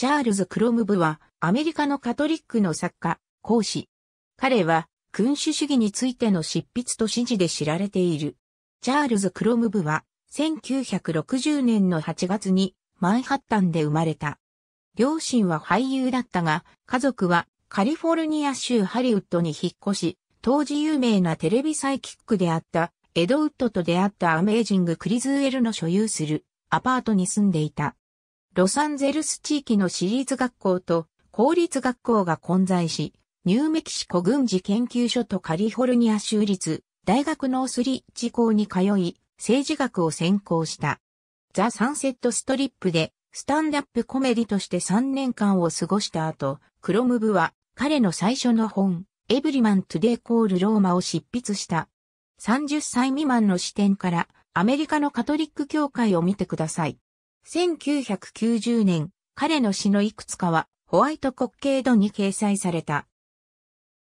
チャールズ・クロムブは、アメリカのカトリックの作家、講師。彼は、君主主義についての執筆と指示で知られている。チャールズ・クロムブは、1960年の8月に、マンハッタンで生まれた。両親は俳優だったが、家族はカリフォルニア州ハリウッドに引っ越し、当時有名なテレビサイキックであったエドウッドと出会ったアメージング・クリズウェルの所有するアパートに住んでいた。ロサンゼルス地域の私立学校と公立学校が混在し、ニューメキシコ軍事研究所とカリフォルニア州立大学ノースリッジ校に通い、政治学を専攻した。ザ・サンセット・ストリップでスタンダップコメディとして3年間を過ごした後、クロムブは彼の最初の本、エブリマン・トゥデイ・コール・ローマを執筆した。30歳未満の視点からアメリカのカトリック教会を見てください。1990年、彼の詩のいくつかは、ホワイト国慶度に掲載された。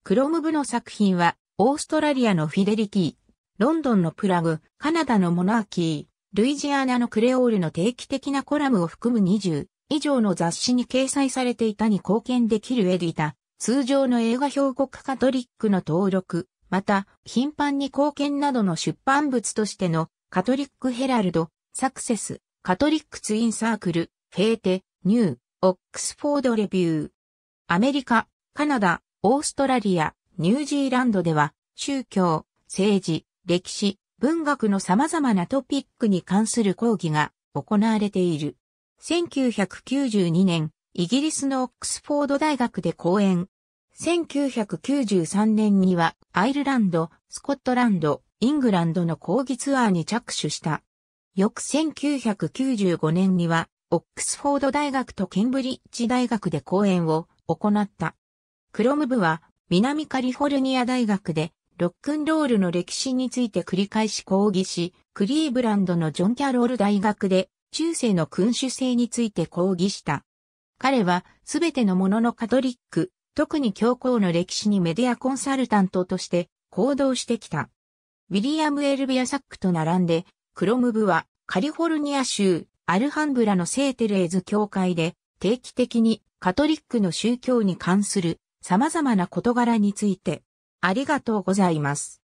クロムブの作品は、オーストラリアのフィデリティ、ロンドンのプラグ、カナダのモナーキー、ルイジアナのクレオールの定期的なコラムを含む20以上の雑誌に掲載されていたに貢献できるエディタ、通常の映画評告カトリックの登録、また、頻繁に貢献などの出版物としてのカトリックヘラルド、サクセス、カトリックツインサークル、フェーテ、ニュー、オックスフォードレビュー。アメリカ、カナダ、オーストラリア、ニュージーランドでは、宗教、政治、歴史、文学の様々なトピックに関する講義が行われている。1992年、イギリスのオックスフォード大学で講演。1993年にはアイルランド、スコットランド、イングランドの講義ツアーに着手した。翌1995年には、オックスフォード大学とケンブリッジ大学で講演を行った。クロム部は、南カリフォルニア大学で、ロックンロールの歴史について繰り返し講義し、クリーブランドのジョン・キャロール大学で、中世の君主制について講義した。彼は、すべてのもののカトリック、特に教皇の歴史にメディアコンサルタントとして行動してきた。ウィリアム・エルビアサックと並んで、クロムブはカリフォルニア州アルハンブラの聖テレーズ教会で定期的にカトリックの宗教に関する様々な事柄についてありがとうございます。